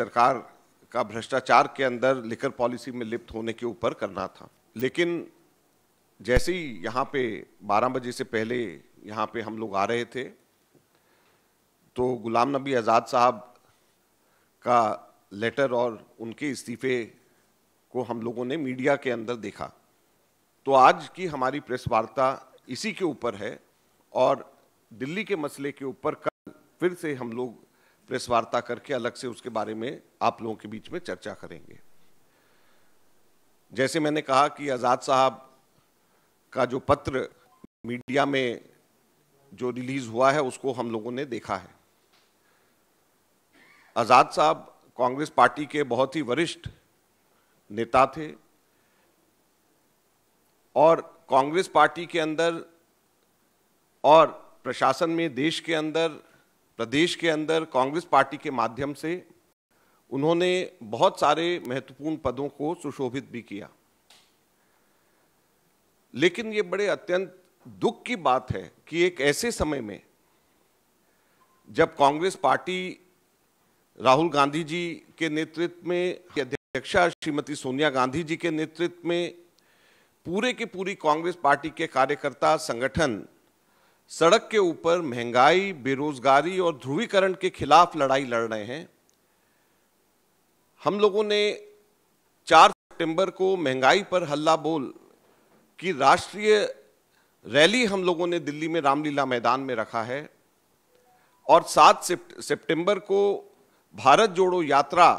सरकार का भ्रष्टाचार के अंदर लिकर पॉलिसी में लिप्त होने के ऊपर करना था लेकिन जैसे ही यहाँ पे 12 बजे से पहले यहाँ पे हम लोग आ रहे थे तो गुलाम नबी आज़ाद साहब का लेटर और उनके इस्तीफे को हम लोगों ने मीडिया के अंदर देखा तो आज की हमारी प्रेस वार्ता इसी के ऊपर है और दिल्ली के मसले के ऊपर कल फिर से हम लोग प्रेस वार्ता करके अलग से उसके बारे में आप लोगों के बीच में चर्चा करेंगे जैसे मैंने कहा कि आज़ाद साहब का जो पत्र मीडिया में जो रिलीज़ हुआ है उसको हम लोगों ने देखा है आज़ाद साहब कांग्रेस पार्टी के बहुत ही वरिष्ठ नेता थे और कांग्रेस पार्टी के अंदर और प्रशासन में देश के अंदर प्रदेश के अंदर कांग्रेस पार्टी के माध्यम से उन्होंने बहुत सारे महत्वपूर्ण पदों को सुशोभित भी किया लेकिन ये बड़े अत्यंत दुख की बात है कि एक ऐसे समय में जब कांग्रेस पार्टी राहुल गांधी जी के नेतृत्व में अध्यक्षा श्रीमती सोनिया गांधी जी के नेतृत्व में पूरे की पूरी कांग्रेस पार्टी के कार्यकर्ता संगठन सड़क के ऊपर महंगाई बेरोजगारी और ध्रुवीकरण के खिलाफ लड़ाई लड़ रहे हैं हम लोगों ने 4 सितंबर को महंगाई पर हल्ला बोल की राष्ट्रीय रैली हम लोगों ने दिल्ली में रामलीला मैदान में रखा है और 7 सितंबर को भारत जोड़ो यात्रा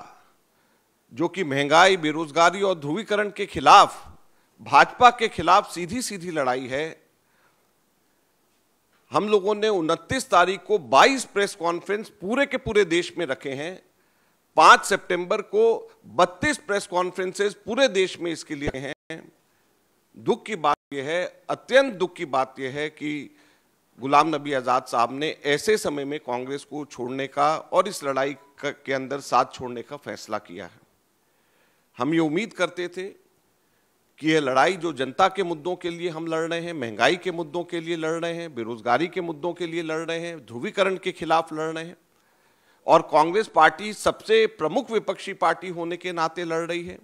जो कि महंगाई बेरोजगारी और ध्रुवीकरण के खिलाफ भाजपा के खिलाफ सीधी सीधी लड़ाई है हम लोगों ने उनतीस तारीख को 22 प्रेस कॉन्फ्रेंस पूरे के पूरे देश में रखे हैं 5 सितंबर को 32 प्रेस कॉन्फ्रेंसेस पूरे देश में इसके लिए हैं दुख की बात यह है अत्यंत दुख की बात यह है कि गुलाम नबी आज़ाद साहब ने ऐसे समय में कांग्रेस को छोड़ने का और इस लड़ाई के अंदर साथ छोड़ने का फैसला किया है हम ये उम्मीद करते थे कि यह लड़ाई जो जनता के मुद्दों के लिए हम लड़ रहे हैं महंगाई के मुद्दों के लिए लड़ रहे हैं बेरोजगारी के मुद्दों के लिए लड़ रहे हैं ध्रुवीकरण के खिलाफ लड़ रहे हैं और कांग्रेस पार्टी सबसे प्रमुख विपक्षी पार्टी होने के नाते लड़ रही है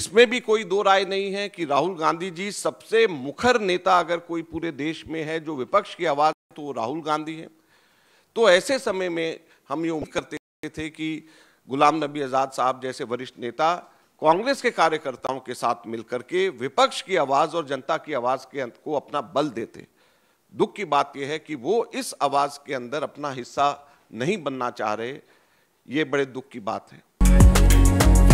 इसमें भी कोई दो राय नहीं है कि राहुल गांधी जी सबसे मुखर नेता अगर कोई पूरे देश में है जो विपक्ष की आवाज़ तो राहुल गांधी है तो ऐसे समय में हम ये उम्मीद करते थे कि गुलाम नबी आज़ाद साहब जैसे वरिष्ठ नेता कांग्रेस के कार्यकर्ताओं के साथ मिलकर के विपक्ष की आवाज़ और जनता की आवाज़ के अंत को अपना बल देते दुख की बात यह है कि वो इस आवाज़ के अंदर अपना हिस्सा नहीं बनना चाह रहे ये बड़े दुख की बात है